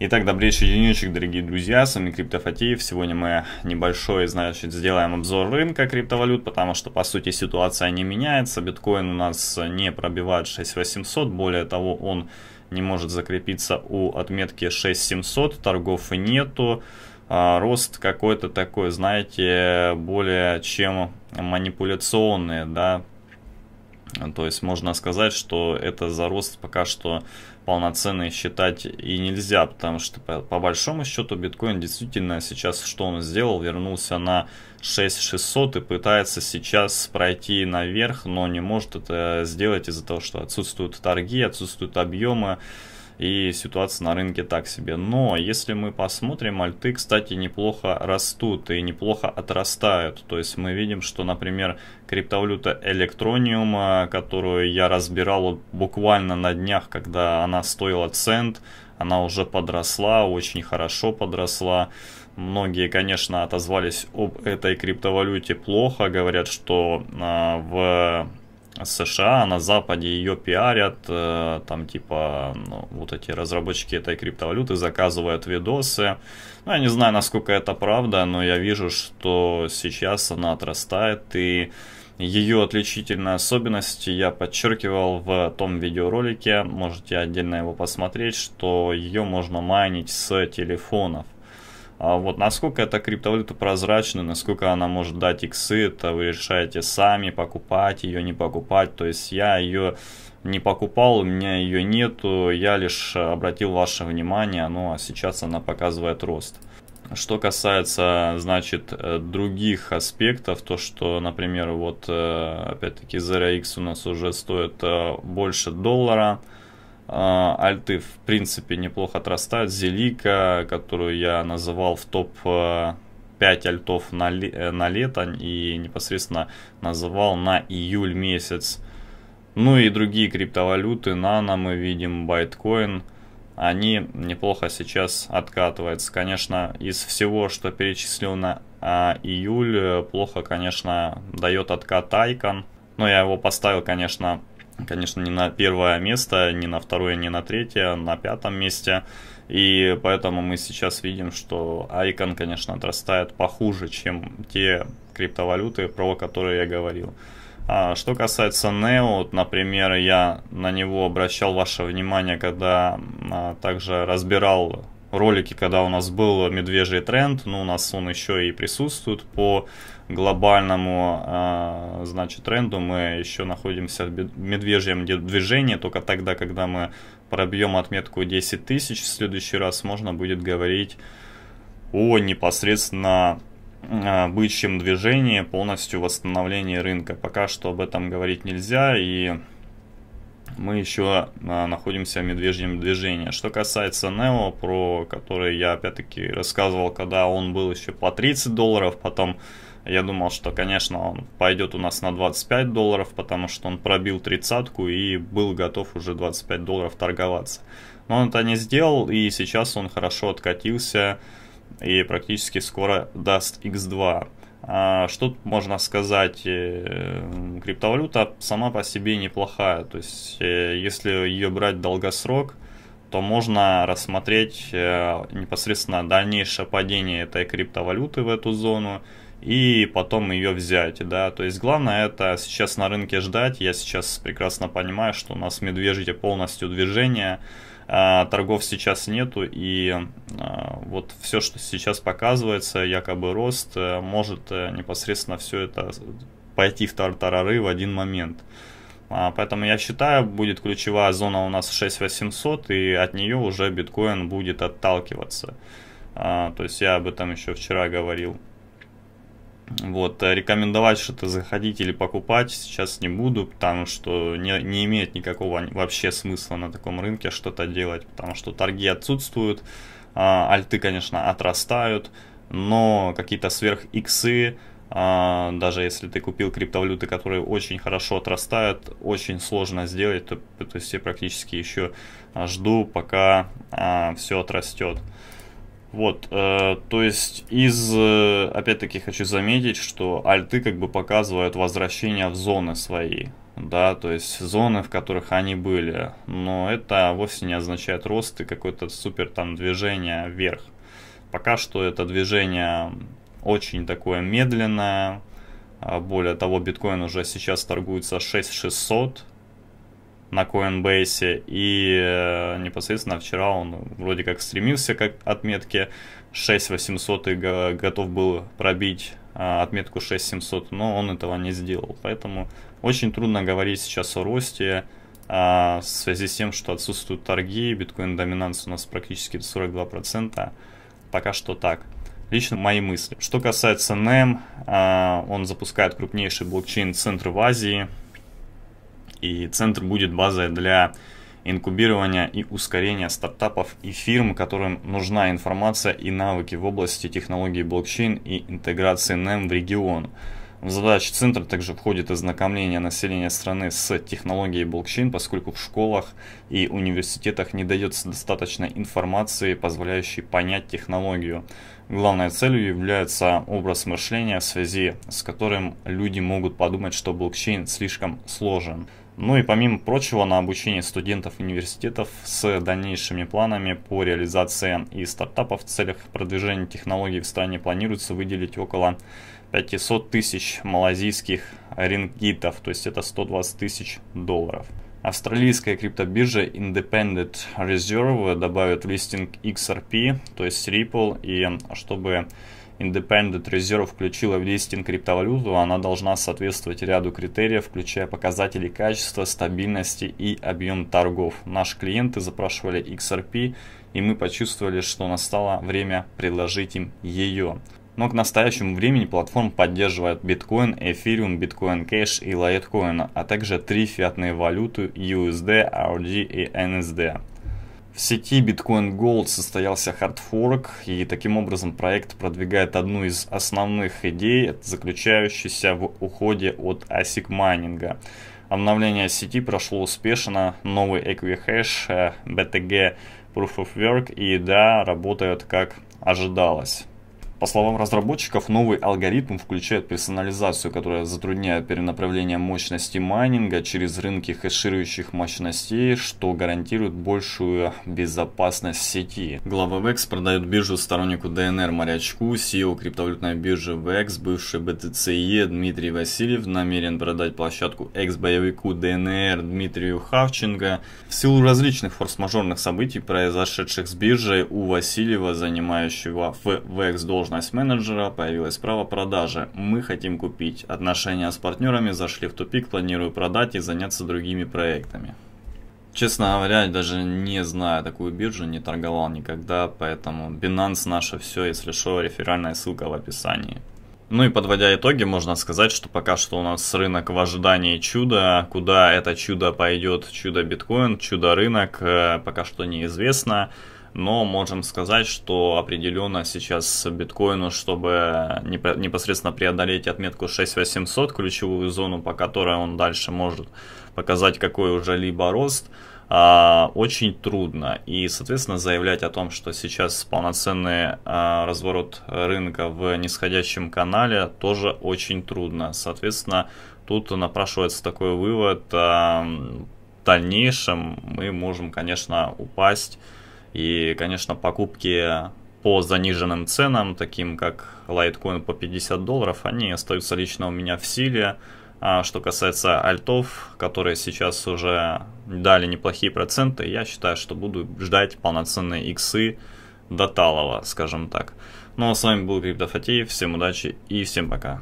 Итак, добрейший денечек, дорогие друзья, с вами Криптофатеев. Сегодня мы небольшой, значит, сделаем обзор рынка криптовалют, потому что, по сути, ситуация не меняется. Биткоин у нас не пробивает 6800, более того, он не может закрепиться у отметки 6700, торгов нету. А, рост какой-то такой, знаете, более чем манипуляционный, да, то есть можно сказать, что это за рост пока что полноценной считать и нельзя, потому что по, по большому счету биткоин действительно сейчас, что он сделал, вернулся на 6600 и пытается сейчас пройти наверх, но не может это э, сделать из-за того, что отсутствуют торги, отсутствуют объемы, и ситуация на рынке так себе. Но если мы посмотрим, альты, кстати, неплохо растут и неплохо отрастают. То есть мы видим, что, например, криптовалюта Electronium, а, которую я разбирал буквально на днях, когда она стоила цент, она уже подросла, очень хорошо подросла. Многие, конечно, отозвались об этой криптовалюте плохо, говорят, что э, в США, на Западе ее пиарят, э, там типа ну, вот эти разработчики этой криптовалюты заказывают видосы. Ну, я не знаю, насколько это правда, но я вижу, что сейчас она отрастает и ее отличительные особенности я подчеркивал в том видеоролике, можете отдельно его посмотреть, что ее можно майнить с телефонов. А вот, насколько эта криптовалюта прозрачна, насколько она может дать иксы, это вы решаете сами, покупать ее, не покупать. То есть я ее не покупал, у меня ее нету, я лишь обратил ваше внимание, ну а сейчас она показывает рост. Что касается, значит, других аспектов, то что, например, вот э, опять-таки ZRX у нас уже стоит э, больше доллара, а, альты, в принципе, неплохо отрастают. Зелика, которую я называл в топ 5 э, альтов на, э, на лето и непосредственно называл на июль месяц. Ну и другие криптовалюты, Nano мы видим, Байткоин, они неплохо сейчас откатываются. Конечно, из всего, что перечислил на а, июль, э, плохо, конечно, дает откат Icon. Но я его поставил, конечно, конечно, не на первое место, не на второе, не на третье, а на пятом месте. И поэтому мы сейчас видим, что Icon, конечно, отрастает похуже, чем те криптовалюты, про которые я говорил. А что касается NEO, например, я на него обращал ваше внимание, когда а, также разбирал ролике, когда у нас был медвежий тренд, ну, у нас он еще и присутствует по глобальному, а, значит, тренду. Мы еще находимся в медвежьем движении, только тогда, когда мы пробьем отметку 10 тысяч, в следующий раз можно будет говорить о непосредственно а, бычьем движении, полностью восстановлении рынка. Пока что об этом говорить нельзя, и мы еще а, находимся в медвежьем движении. Что касается Нео, про который я опять-таки рассказывал, когда он был еще по 30 долларов, потом я думал, что, конечно, он пойдет у нас на 25 долларов, потому что он пробил тридцатку и был готов уже 25 долларов торговаться. Но он это не сделал, и сейчас он хорошо откатился и практически скоро даст X2. А, что можно сказать? Э, криптовалюта сама по себе неплохая. То есть, э, если ее брать долгосрок, то можно рассмотреть э, непосредственно дальнейшее падение этой криптовалюты в эту зону и потом ее взять, да, то есть главное это сейчас на рынке ждать, я сейчас прекрасно понимаю, что у нас медвежье полностью движение, а, торгов сейчас нету и а, вот все, что сейчас показывается, якобы рост, э, может э, непосредственно все это пойти в тартарары в один момент. А, поэтому я считаю, будет ключевая зона у нас 6800, и от нее уже биткоин будет отталкиваться. А, то есть я об этом еще вчера говорил. Вот, э, рекомендовать что-то заходить или покупать сейчас не буду, потому что не, не имеет никакого вообще смысла на таком рынке что-то делать, потому что торги отсутствуют, а, альты, конечно, отрастают, но какие-то сверх иксы, а, даже если ты купил криптовалюты, которые очень хорошо отрастают, очень сложно сделать, то, то есть я практически еще жду, пока а, все отрастет. Вот, э, то есть из, э, опять-таки хочу заметить, что альты как бы показывают возвращение в зоны свои да, то есть зоны, в которых они были, но это вовсе не означает рост и какое-то супер там движение вверх. Пока что это движение очень такое медленное, а, более того, биткоин уже сейчас торгуется 6600 на Coinbase, и э, непосредственно вчера он вроде как стремился к отметке 6800 и готов был пробить а, отметку 6700, но он этого не сделал. Поэтому очень трудно говорить сейчас о росте а, в связи с тем, что отсутствуют торги, биткоин-доминанс у нас практически 42%. Пока что так. Лично мои мысли. Что касается NEM, а, он запускает крупнейший блокчейн-центр в Азии, и центр будет базой для инкубирования и ускорения стартапов и фирм, которым нужна информация и навыки в области технологий блокчейн и интеграции NEM в регион. В задачи центра также входит ознакомление населения страны с технологией блокчейн, поскольку в школах и университетах не дается достаточно информации, позволяющей понять технологию. Главной целью является образ мышления, в связи с которым люди могут подумать, что блокчейн слишком сложен. Ну и помимо прочего на обучение студентов университетов с дальнейшими планами по реализации и стартапов в целях продвижения технологий в стране планируется выделить около 500 тысяч малазийских рингитов, то есть это 120 тысяч долларов. Австралийская криптобиржа Independent Reserve добавит листинг XRP, то есть Ripple, и чтобы Independent Reserve включила в листинг криптовалюту, она должна соответствовать ряду критериев, включая показатели качества, стабильности и объем торгов. Наши клиенты запрашивали XRP, и мы почувствовали, что настало время предложить им ее но к настоящему времени платформа поддерживает биткоин, эфириум, биткоин кэш и лайткоин, а также три фиатные валюты USD, RG и NSD. В сети Bitcoin Gold состоялся хардфорк, и таким образом проект продвигает одну из основных идей, заключающуюся в уходе от ASIC майнинга. Обновление сети прошло успешно, новый EquiHash, э, BTG Proof of Work и да, работают как ожидалось. По словам разработчиков, новый алгоритм включает персонализацию, которая затрудняет перенаправление мощности майнинга через рынки хэширующих мощностей, что гарантирует большую безопасность сети. Глава VEX продает биржу стороннику ДНР Морячку, CEO криптовалютной биржи VEX, бывший BTCE Дмитрий Васильев намерен продать площадку экс-боевику ДНР Дмитрию Хавченко. В силу различных форс-мажорных событий, произошедших с биржей, у Васильева, занимающего в VEX должность должность менеджера, появилось право продажи. Мы хотим купить. Отношения с партнерами зашли в тупик, планирую продать и заняться другими проектами. Честно говоря, я даже не знаю такую биржу, не торговал никогда, поэтому Binance наше все, если что, реферальная ссылка в описании. Ну и подводя итоги, можно сказать, что пока что у нас рынок в ожидании чуда. Куда это чудо пойдет, чудо биткоин, чудо рынок, э, пока что неизвестно но можем сказать, что определенно сейчас биткоину, чтобы непосредственно преодолеть отметку 6800, ключевую зону, по которой он дальше может показать какой уже либо рост, а, очень трудно. И, соответственно, заявлять о том, что сейчас полноценный а, разворот рынка в нисходящем канале, тоже очень трудно. Соответственно, тут напрашивается такой вывод, а, в дальнейшем мы можем, конечно, упасть и, конечно, покупки по заниженным ценам, таким как Litecoin по 50 долларов, они остаются лично у меня в силе. А что касается альтов, которые сейчас уже дали неплохие проценты, я считаю, что буду ждать полноценные иксы до талого, скажем так. Ну а с вами был Криптофатеев, всем удачи и всем пока.